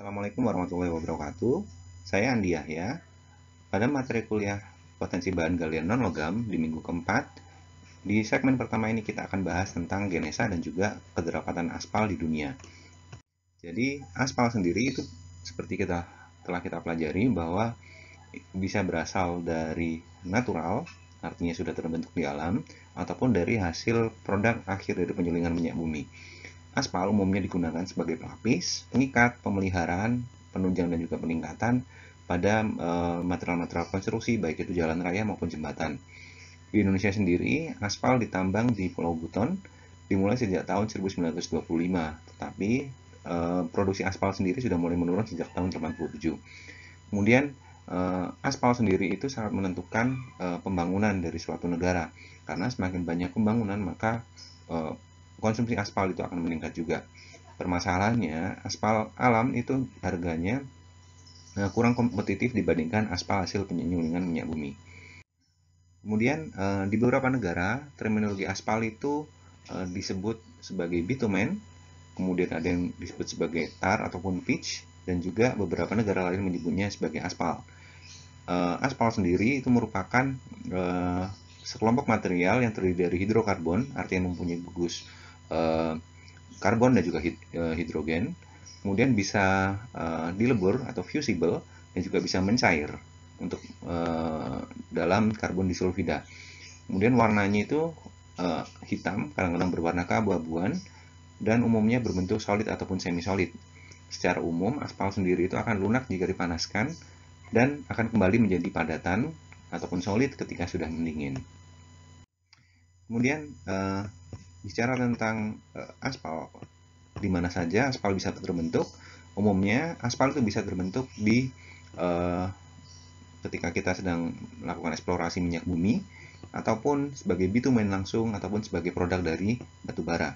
Assalamualaikum warahmatullahi wabarakatuh. Saya Andi Yahya. Pada materi kuliah potensi bahan galian non logam di minggu keempat, di segmen pertama ini kita akan bahas tentang genesa dan juga kederapatan aspal di dunia. Jadi, aspal sendiri itu seperti kita telah kita pelajari bahwa bisa berasal dari natural, artinya sudah terbentuk di alam, ataupun dari hasil produk akhir dari penyulingan minyak bumi. Aspal umumnya digunakan sebagai pelapis, pengikat, pemeliharaan, penunjang dan juga peningkatan pada eh, material-material konstruksi baik itu jalan raya maupun jembatan. Di Indonesia sendiri, aspal ditambang di Pulau Buton dimulai sejak tahun 1925, tetapi eh, produksi aspal sendiri sudah mulai menurun sejak tahun 1987. Kemudian eh, aspal sendiri itu sangat menentukan pembangunan dari suatu negara, karena semakin banyak pembangunan maka konsumsi aspal itu akan meningkat juga. Permasalahannya, aspal alam itu harganya eh, kurang kompetitif dibandingkan aspal hasil penyulingan minyak bumi. Kemudian eh, di beberapa negara terminologi aspal itu eh, disebut sebagai bitumen, kemudian ada yang disebut sebagai tar ataupun pitch, dan juga beberapa negara lain menyebutnya sebagai aspal. Aspal sendiri itu merupakan sekelompok material yang terdiri dari hidrokarbon, artinya mempunyai gugus Eh, karbon dan juga eh, hidrogen, kemudian bisa eh, dilebur atau fusible dan juga bisa mencair untuk dalam karbon disulfida. Kemudian warnanya itu hitam, kadang-kadang berwarna keabu-abuan dan umumnya berbentuk solid ataupun semi-solid. Secara umum, aspal sendiri itu akan lunak jika dipanaskan dan akan kembali menjadi padatan ataupun solid ketika sudah mendingin. Kemudian bicara tentang uh, aspal di mana saja aspal bisa terbentuk umumnya aspal itu bisa terbentuk di uh, ketika kita sedang melakukan eksplorasi minyak bumi ataupun sebagai bitumen langsung ataupun sebagai produk dari batu bara.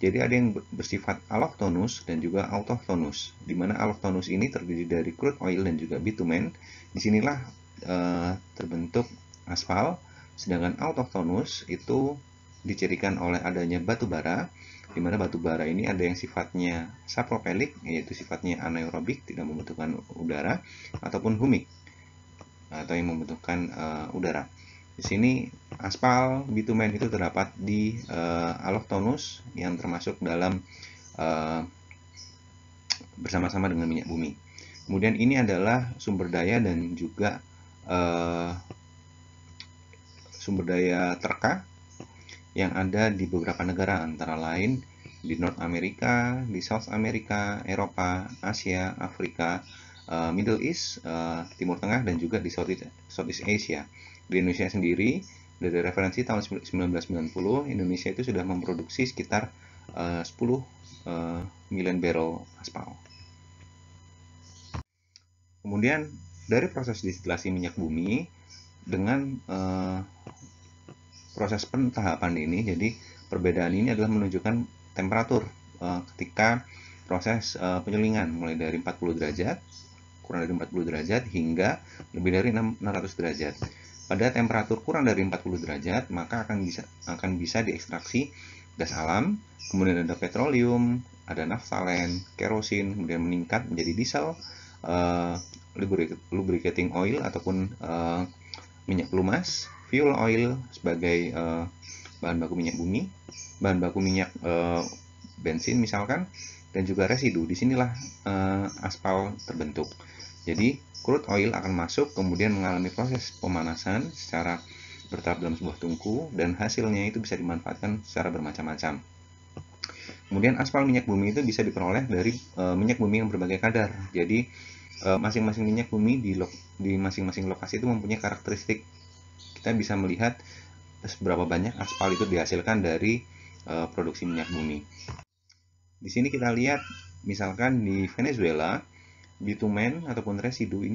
Jadi ada yang bersifat alohtonus dan juga autohtonus di mana alohtonus ini terdiri dari crude oil dan juga bitumen. Disinilah e, eh, terbentuk aspal, sedangkan autohtonus itu dicirikan oleh adanya batu bara, di mana batu bara ini ada yang sifatnya sapropelik, yaitu sifatnya anaerobik, tidak membutuhkan udara, ataupun humik, atau yang membutuhkan uh, udara. Di sini aspal bitumen itu terdapat di uh, eh, aloktonus yang termasuk dalam uh, bersama-sama dengan minyak bumi. Kemudian ini adalah sumber daya dan juga uh, sumber daya terka yang ada di beberapa negara antara lain di North America, di South America, Eropa, Asia, Afrika, eh, Middle East, eh, Timur Tengah, dan juga di Southeast, East Asia. Di Indonesia sendiri, dari referensi tahun 1990, Indonesia itu sudah memproduksi sekitar 10 eh, million barrel aspal. Kemudian, dari proses distilasi minyak bumi, dengan proses pentahapan ini jadi perbedaan ini adalah menunjukkan temperatur eh, ketika proses eh, penyulingan mulai dari 40 derajat kurang dari 40 derajat hingga lebih dari 600 derajat. Pada temperatur kurang dari 40 derajat maka akan bisa akan bisa diekstraksi gas alam, kemudian ada petroleum, ada naftalen, kerosin, kemudian meningkat menjadi diesel, uh, lubricating oil ataupun minyak pelumas, fuel oil sebagai uh, bahan baku minyak bumi, bahan baku minyak uh, bensin misalkan, dan juga residu. Disinilah uh, eh, aspal terbentuk. Jadi crude oil akan masuk kemudian mengalami proses pemanasan secara bertahap dalam sebuah tungku dan hasilnya itu bisa dimanfaatkan secara bermacam-macam. Kemudian aspal minyak bumi itu bisa diperoleh dari e, minyak bumi yang berbagai kadar. Jadi masing-masing e, minyak bumi di lo, di masing-masing lokasi itu mempunyai karakteristik kita bisa melihat seberapa banyak aspal itu dihasilkan dari uh, produksi minyak bumi. Di sini kita lihat misalkan di Venezuela bitumen ataupun residu ini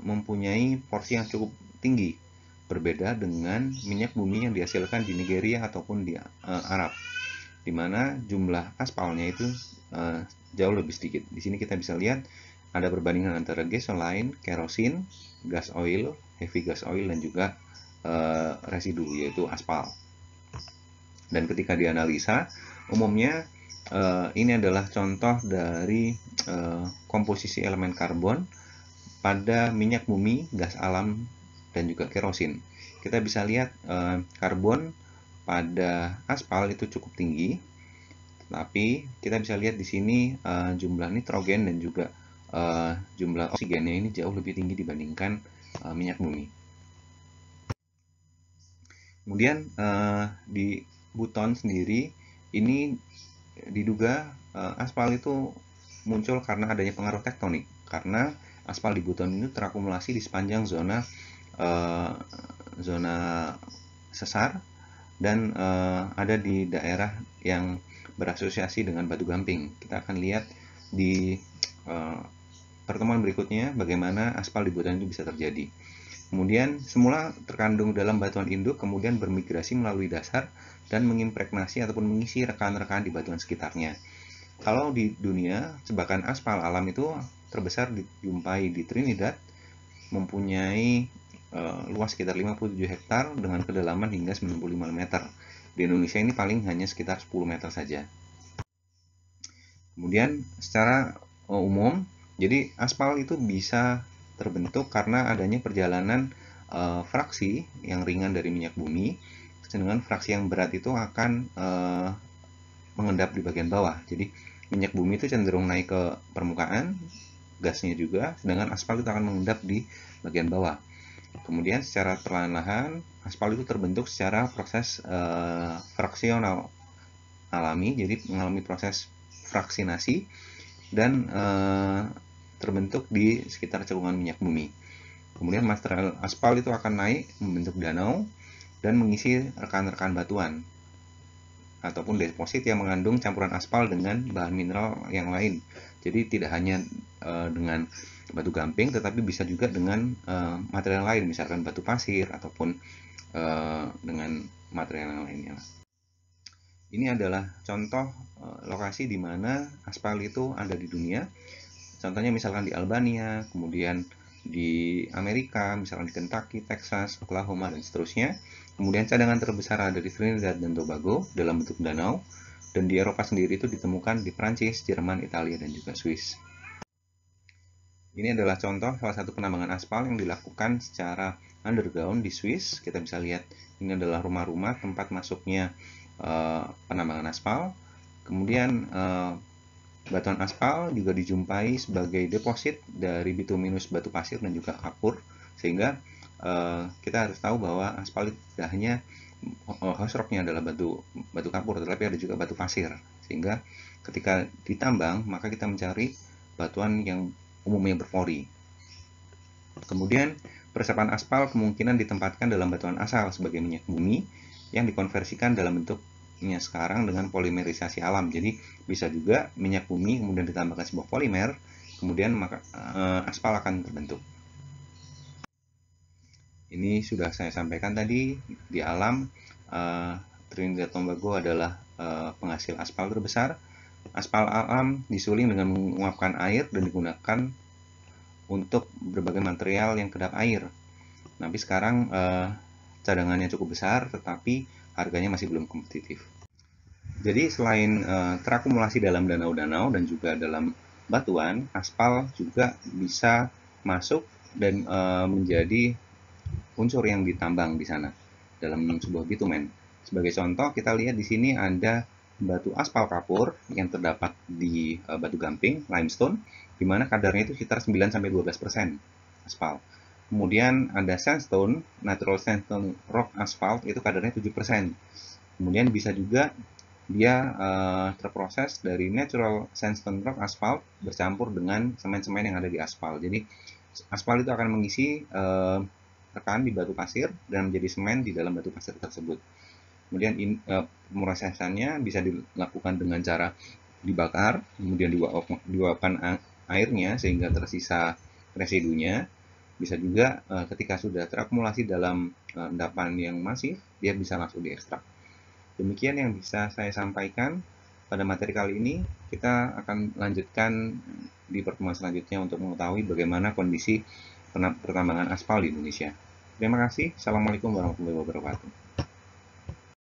mempunyai porsi yang cukup tinggi berbeda dengan minyak bumi yang dihasilkan di Nigeria ataupun di uh, Arab di mana jumlah aspalnya itu uh, jauh lebih sedikit. Di sini kita bisa lihat ada perbandingan antara gasoline, kerosin, gas oil, heavy gas oil dan juga Eh, residu yaitu aspal. Dan ketika dianalisa, umumnya uh, ini adalah contoh dari uh, komposisi elemen karbon pada minyak bumi, gas alam, dan juga kerosin. Kita bisa lihat uh, karbon pada aspal itu cukup tinggi, tapi kita bisa lihat di sini uh, jumlah nitrogen dan juga uh, jumlah oksigennya ini jauh lebih tinggi dibandingkan uh, minyak bumi. Kemudian uh, di Buton sendiri ini diduga uh, aspal itu muncul karena adanya pengaruh tektonik karena aspal di Buton ini terakumulasi di sepanjang zona uh, zona sesar dan uh, ada di daerah yang berasosiasi dengan batu gamping. Kita akan lihat di uh, pertemuan berikutnya bagaimana aspal di Buton itu bisa terjadi. Kemudian semula terkandung dalam batuan induk, kemudian bermigrasi melalui dasar dan mengimpregnasi ataupun mengisi rekan-rekan di batuan sekitarnya. Kalau di dunia, jebakan aspal alam itu terbesar dijumpai di Trinidad, mempunyai e, luas sekitar 57 hektar dengan kedalaman hingga 95 meter. Di Indonesia ini paling hanya sekitar 10 meter saja. Kemudian secara eh, umum, jadi aspal itu bisa terbentuk karena adanya perjalanan e, fraksi yang ringan dari minyak bumi, sedangkan fraksi yang berat itu akan e, mengendap di bagian bawah. Jadi minyak bumi itu cenderung naik ke permukaan, gasnya juga, sedangkan aspal itu akan mengendap di bagian bawah. Kemudian secara perlahan-lahan aspal itu terbentuk secara proses e, fraksional alami, jadi mengalami proses fraksinasi dan e, terbentuk di sekitar cekungan minyak bumi. Kemudian material aspal itu akan naik membentuk danau dan mengisi rekan-rekan batuan ataupun deposit yang mengandung campuran aspal dengan bahan mineral yang lain. Jadi tidak hanya e, dengan batu gamping tetapi bisa juga dengan e, material lain misalkan batu pasir ataupun e, dengan material yang lainnya. Ini adalah contoh lokasi di mana aspal itu ada di dunia Contohnya misalkan di Albania, kemudian di Amerika, misalkan di Kentucky, Texas, Oklahoma, dan seterusnya. Kemudian cadangan terbesar ada di Trinidad dan Tobago dalam bentuk danau, dan di Eropa sendiri itu ditemukan di Prancis, Jerman, Italia, dan juga Swiss. Ini adalah contoh salah satu penambangan aspal yang dilakukan secara underground di Swiss. Kita bisa lihat ini adalah rumah-rumah tempat masuknya uh, penambangan aspal. Kemudian uh, Batuan aspal juga dijumpai sebagai deposit dari bituminus batu pasir dan juga kapur, sehingga uh, kita harus tahu bahwa aspal tidak hanya eh, host adalah batu batu kapur, tetapi ada juga batu pasir. Sehingga ketika ditambang, maka kita mencari batuan yang umumnya berpori. Kemudian Persapan aspal kemungkinan ditempatkan dalam batuan asal sebagai minyak bumi yang dikonversikan dalam bentuk minyak sekarang dengan polimerisasi alam. Jadi bisa juga minyak bumi kemudian ditambahkan sebuah polimer, kemudian maka, uh, aspal akan terbentuk. Ini sudah saya sampaikan tadi di alam uh, Trinidad Tobago adalah uh, penghasil aspal terbesar. Aspal alam disuling dengan menguapkan air dan digunakan untuk berbagai material yang kedap air. Tapi sekarang eh, cadangannya cukup besar, tetapi harganya masih belum kompetitif. Jadi selain uh, terakumulasi dalam danau-danau dan juga dalam batuan, aspal juga bisa masuk dan uh, menjadi unsur yang ditambang di sana dalam sebuah bitumen. Sebagai contoh, kita lihat di sini ada batu aspal kapur yang terdapat di uh, batu gamping, limestone, di mana kadarnya itu sekitar 9-12% aspal. Kemudian ada sandstone, natural sandstone rock asphalt itu kadarnya 7%. Kemudian bisa juga dia uh, terproses dari natural sandstone rock asphalt bercampur dengan semen-semen yang ada di aspal. Jadi aspal itu akan mengisi uh, eh, tekan di batu pasir dan menjadi semen di dalam batu pasir tersebut. Kemudian in, uh, pemrosesannya bisa dilakukan dengan cara dibakar, kemudian diuapkan airnya sehingga tersisa residunya bisa juga uh, ketika sudah terakumulasi dalam uh, endapan yang masif, dia bisa langsung diekstrak. Demikian yang bisa saya sampaikan pada materi kali ini. Kita akan lanjutkan di pertemuan selanjutnya untuk mengetahui bagaimana kondisi pertambangan aspal di Indonesia. Terima kasih. Assalamualaikum warahmatullahi wabarakatuh.